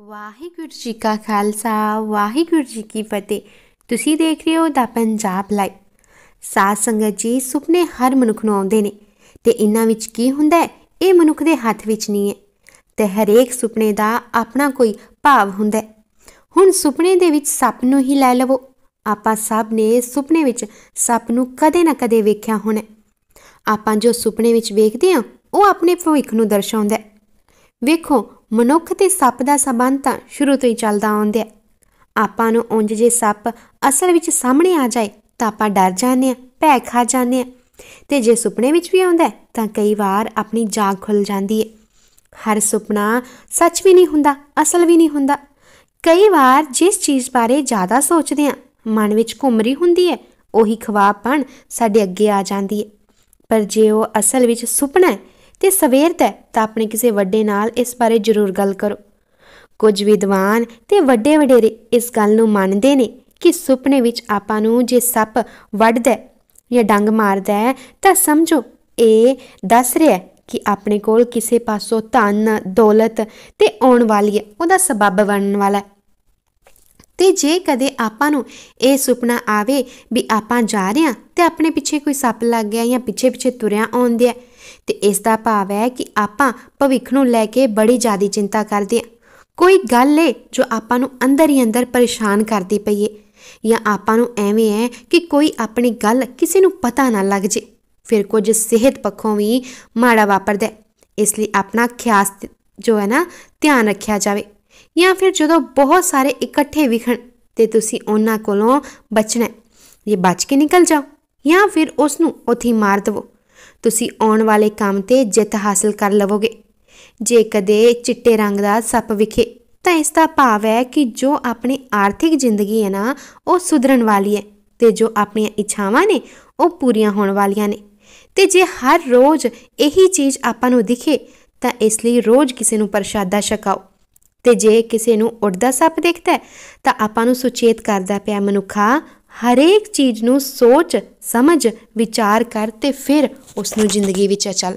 ਵਾਹਿਗੁਰੂ ਜੀ ਕਾ ਖਾਲਸਾ ਵਾਹਿਗੁਰੂ ਜੀ ਕੀ ਫਤਿਹ ਤੁਸੀਂ ਦੇਖ ਰਹੇ ਹੋ ਦਾ ਪੰਜਾਬ ਲਾਈਵ ਸਾਧ ਸੰਗਤ ਜੀ ਸੁਪਨੇ ਹਰ ਮਨੁੱਖ ਨੂੰ ਆਉਂਦੇ ਨੇ ਤੇ ਇਹਨਾਂ ਵਿੱਚ ਕੀ ਹੁੰਦਾ ਹੈ ਇਹ ਮਨੁੱਖ ਦੇ ਹੱਥ ਵਿੱਚ ਨਹੀਂ ਹੈ ਤੇ ਹਰੇਕ ਸੁਪਨੇ ਦਾ ਆਪਣਾ ਕੋਈ ਭਾਵ ਹੁੰਦਾ ਹੈ ਹੁਣ ਸੁਪਨੇ ਦੇ ਵਿੱਚ ਸੱਪ ਨੂੰ ਹੀ ਲੈ ਲਵੋ ਆਪਾਂ ਸਭ ਨੇ ਸੁਪਨੇ ਵਿੱਚ ਸੱਪ ਨੂੰ ਕਦੇ ਨਾ ਕਦੇ ਵੇਖਿਆ ਹੋਣਾ ਆਪਾਂ ਜੋ ਸੁਪਨੇ ਵਿੱਚ ਵੇਖਦੇ ਹਾਂ ਉਹ ਆਪਣੇ ਭਵਿੱਖ ਨੂੰ ਦਰਸਾਉਂਦਾ ਹੈ ਵੇਖੋ ਮਨੁੱਖ ਤੇ ਸੱਪ ਦਾ ਸਬੰਧ ਤਾਂ ਸ਼ੁਰੂ ਤੋਂ ਹੀ ਚੱਲਦਾ ਆਉਂਦਾ ਆਪਾਂ ਨੂੰ ਉਂਝ ਜੇ ਸੱਪ ਅਸਲ ਵਿੱਚ ਸਾਹਮਣੇ ਆ ਜਾਏ ਤਾਂ ਆਪਾਂ ਡਰ ਜਾਂਦੇ ਆ ਭੈ ਖਾ ਜਾਂਦੇ ਆ ਤੇ ਜੇ ਸੁਪਨੇ ਵਿੱਚ ਵੀ ਆਉਂਦਾ ਤਾਂ ਕਈ ਵਾਰ ਆਪਣੀ ਜਾਗ ਖੁੱਲ ਜਾਂਦੀ ਹੈ ਹਰ ਸੁਪਨਾ ਸੱਚ ਵੀ ਨਹੀਂ ਹੁੰਦਾ ਅਸਲ ਵੀ ਨਹੀਂ ਹੁੰਦਾ ਕਈ ਵਾਰ ਜਿਸ ਚੀਜ਼ ਬਾਰੇ ਜ਼ਿਆਦਾ ਸੋਚਦੇ ਆ ਮਨ ਵਿੱਚ ਘੁੰਮਰੀ ਹੁੰਦੀ ਹੈ ਉਹੀ ਖਵਾਬ ਬਣ ਸਾਡੇ ਅੱਗੇ ਆ ਜਾਂਦੀ ਹੈ ਪਰ ਜੇ ਉਹ ਅਸਲ ਵਿੱਚ ਸੁਪਨਾ ਹੈ ਤੇ ਸਵੇਰ ਹੈ ਤਾਂ ਆਪਣੇ ਕਿਸੇ ਵੱਡੇ ਨਾਲ ਇਸ ਬਾਰੇ ਜ਼ਰੂਰ ਗੱਲ ਕਰੋ ਕੁਝ ਵਿਦਵਾਨ ਤੇ ਵੱਡੇ ਵਡੇਰੇ ਇਸ ਗੱਲ ਨੂੰ ਮੰਨਦੇ ਨੇ ਕਿ ਸੁਪਨੇ ਵਿੱਚ ਆਪਾਂ ਨੂੰ ਜੇ ਸੱਪ ਵੱਢਦਾ ਜਾਂ ਡੰਗ ਮਾਰਦਾ ਹੈ ਤਾਂ ਸਮਝੋ ਇਹ ਦੱਸ ਰਿਹਾ ਕਿ ਆਪਣੇ ਕੋਲ ਕਿਸੇ ਪਾਸੋਂ ਧਨ ਦੌਲਤ ਤੇ ਆਉਣ ਵਾਲੀ ਹੈ ਉਹਦਾ ਸਬੱਬ ਬਣਨ ਵਾਲਾ ਹੈ ਤੇ ਜੇ ਕਦੇ ਆਪਾਂ ਨੂੰ ਇਹ ਸੁਪਨਾ ਆਵੇ ਵੀ ਆਪਾਂ ਜਾ ਰਹੇ ਹਾਂ ਤੇ ਆਪਣੇ ਪਿੱਛੇ ਕੋਈ ਸੱਪ ਲੱਗ ਗਿਆ ਜਾਂ ਪਿੱਛੇ ਪਿੱਛੇ ਤੁਰਿਆ ਆਉਂਦਿਆ ਤੇ ਇਸ ਦਾ ਭਾਵ ਹੈ ਕਿ ਆਪਾਂ ਭਵਿੱਖ ਨੂੰ ਲੈ ਕੇ ਬੜੀ ਜ਼ਿਆਦਾ ਚਿੰਤਾ ਕਰਦੇ ਹਾਂ ਕੋਈ ਗੱਲ ਏ ਜੋ ਆਪਾਂ ਨੂੰ ਅੰਦਰ ਹੀ ਅੰਦਰ ਪਰੇਸ਼ਾਨ ਕਰਦੀ ਪਈ ਜਾਂ ਆਪਾਂ ਨੂੰ ਐਵੇਂ ਹੈ ਕਿ ਕੋਈ ਆਪਣੀ ਗੱਲ ਕਿਸੇ ਨੂੰ ਪਤਾ ਨਾ ਲੱਗ ਜੇ ਫਿਰ ਕੁਝ ਸਿਹਤ ਪੱਖੋਂ ਵੀ ਮਾੜਾ ਵਾਪਰਦਾ ਇਸ ਲਈ ਆਪਣਾ ਖਿਆਸ ਜੋ ਹੈ ਨਾ ਧਿਆਨ ਰੱਖਿਆ ਜਾਵੇ ਜਾਂ ਫਿਰ ਜਦੋਂ ਬਹੁਤ ਸਾਰੇ ਇਕੱਠੇ ਵਿਖਣ ਤੇ ਤੁਸੀਂ ਉਹਨਾਂ ਕੋਲੋਂ ਬਚਣਾ ਇਹ ਬਚ ਕੇ ਨਿਕਲ ਜਾਓ ਜਾਂ ਫਿਰ ਉਸ ਨੂੰ ਉਥੇ ਮਾਰ ਦਿਵੋ ਤੁਸੀਂ ਆਉਣ ਵਾਲੇ ਕੰਮ ਤੇ ਜਿੱਤ ਹਾਸਲ ਕਰ ਲਵੋਗੇ ਜੇ ਕਦੇ ਚਿੱਟੇ ਰੰਗ ਦਾ ਸੱਪ ਵਿਖੇ ਤਾਂ ਇਸ ਦਾ ਭਾਵ ਹੈ ਕਿ ਜੋ ਆਪਣੀ ਆਰਥਿਕ ਜ਼ਿੰਦਗੀ ਹੈ ਨਾ ਉਹ ਸੁਧਰਨ ਵਾਲੀ ਹੈ ਤੇ ਜੋ ਆਪਣੀਆਂ ਇੱਛਾਵਾਂ ਨੇ ਉਹ ਪੂਰੀਆਂ ਹੋਣ ਵਾਲੀਆਂ ਨੇ ਤੇ ਜੇ ਹਰ ਰੋਜ਼ ਇਹੀ ਚੀਜ਼ ਆਪਾਂ ਨੂੰ ਦਿਖੇ ਤਾਂ ਇਸ ਲਈ ਰੋਜ਼ ਕਿਸੇ ਨੂੰ ਪ੍ਰਸ਼ਾਦਾ ਛਕਾਓ ਤੇ ਜੇ ਕਿਸੇ ਨੂੰ ਉੱਡਦਾ ਸੱਪ ਦਿਖਦਾ ਤਾਂ ਆਪਾਂ ਨੂੰ ਸੁਚੇਤ ਕਰਦਾ ਪਿਆ ਮਨੁੱਖਾ ਹਰੇਕ ਚੀਜ਼ ਨੂੰ ਸੋਚ ਸਮਝ ਵਿਚਾਰ ਕਰ ਤੇ ਫਿਰ ਉਸ ਨੂੰ ਜ਼ਿੰਦਗੀ ਵਿੱਚ ਅਚਲ